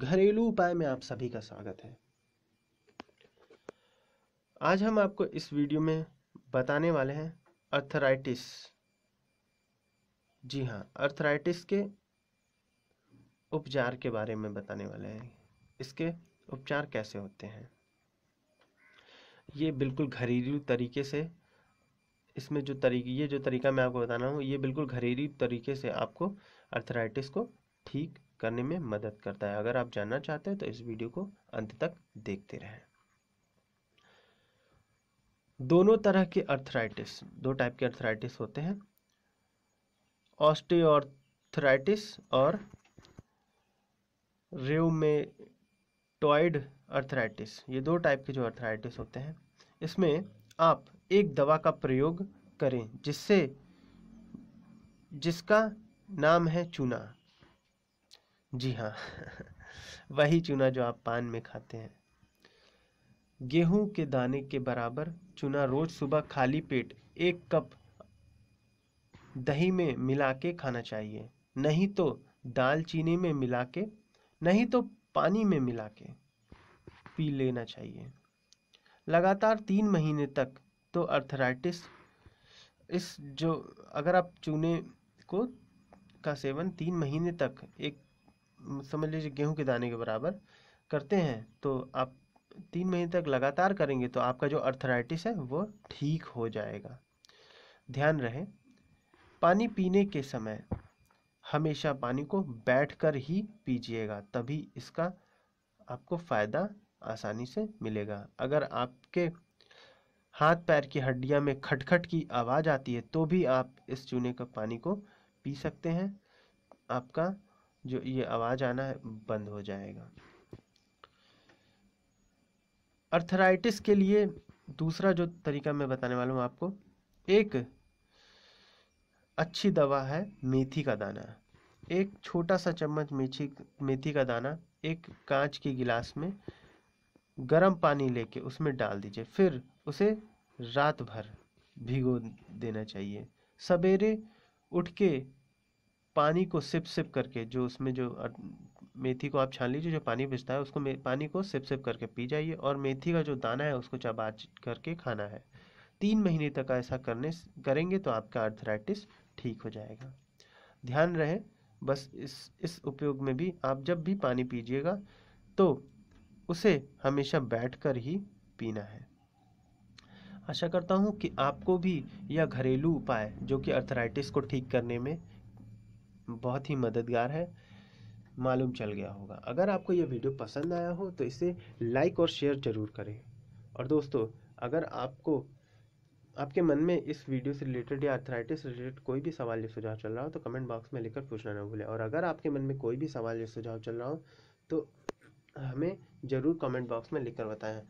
घरेलू उपाय में आप सभी का स्वागत है आज हम आपको इस वीडियो में बताने वाले हैं अर्थराइटिस जी हाँ अर्थराइटिस के उपचार के बारे में बताने वाले हैं इसके उपचार कैसे होते हैं ये बिल्कुल घरेलू तरीके से इसमें जो तरीके ये जो तरीका मैं आपको बताना हूँ ये बिल्कुल घरेलू तरीके से आपको अर्थराइटिस को ठीक करने में मदद करता है अगर आप जानना चाहते हैं तो इस वीडियो को अंत तक देखते रहें दोनों तरह के अर्थराइटिस दो टाइप के अर्थराइटिस होते हैं ऑस्टियोर्थराइटिस और रेमेटॉइड अर्थराइटिस ये दो टाइप के जो अर्थराइटिस होते हैं इसमें आप एक दवा का प्रयोग करें जिससे जिसका नाम है चूना जी हाँ वही चूना जो आप पान में खाते हैं गेहूं के दाने के बराबर चूना रोज सुबह खाली पेट एक कप दही में मिला के खाना चाहिए नहीं तो दाल चीनी में मिला के नहीं तो पानी में मिला के पी लेना चाहिए लगातार तीन महीने तक तो अर्थराइटिस इस जो अगर आप चूने को का सेवन तीन महीने तक एक समझ लीजिए गेहूं के दाने के बराबर करते हैं तो आप तीन महीने तक लगातार करेंगे तो आपका जो अर्थराइटिस है वो ठीक हो जाएगा ध्यान रहे पानी पीने के समय हमेशा पानी को बैठकर ही पीजिएगा तभी इसका आपको फ़ायदा आसानी से मिलेगा अगर आपके हाथ पैर की हड्डियां में खटखट की आवाज़ आती है तो भी आप इस चूने का पानी को पी सकते हैं आपका जो ये आवाज़ आना है बंद हो जाएगा अर्थराइटिस के लिए दूसरा जो तरीका मैं बताने वाला हूँ आपको एक अच्छी दवा है मेथी का दाना एक छोटा सा चम्मच मेथी मेथी का दाना एक कांच के गिलास में गर्म पानी लेके उसमें डाल दीजिए फिर उसे रात भर भिगो देना चाहिए सवेरे उठ के पानी को सिप सिप करके जो उसमें जो मेथी को आप छान लीजिए जो पानी बचता है उसको पानी को सिप सिप करके पी जाइए और मेथी का जो दाना है उसको चबा करके खाना है तीन महीने तक ऐसा करने करेंगे तो आपका अर्थराइटिस ठीक हो जाएगा ध्यान रहे बस इस इस उपयोग में भी आप जब भी पानी पीजिएगा तो उसे हमेशा बैठकर ही पीना है आशा करता हूँ कि आपको भी यह घरेलू उपाय जो कि अर्थराइटिस को ठीक करने में बहुत ही मददगार है मालूम चल गया होगा अगर आपको यह वीडियो पसंद आया हो तो इसे लाइक और शेयर ज़रूर करें और दोस्तों अगर आपको आपके मन में इस वीडियो से रिलेटेड या अर्थराइटिस रिलेटेड कोई भी सवाल या सुझाव चल रहा हो तो कमेंट बॉक्स में लिखकर पूछना ना भूलें और अगर आपके मन में कोई भी सवाल या सुझाव चल रहा हो तो हमें ज़रूर कमेंट बॉक्स में लिखकर बताएं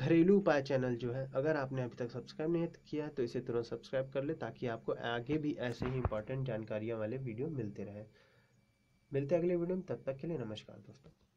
घरेलू उपाय चैनल जो है अगर आपने अभी तक सब्सक्राइब नहीं किया तो इसे तुरंत सब्सक्राइब कर ले ताकि आपको आगे भी ऐसे ही इंपॉर्टेंट जानकारियाँ वाले वीडियो मिलते रहे मिलते अगले वीडियो में तब तक के लिए नमस्कार दोस्तों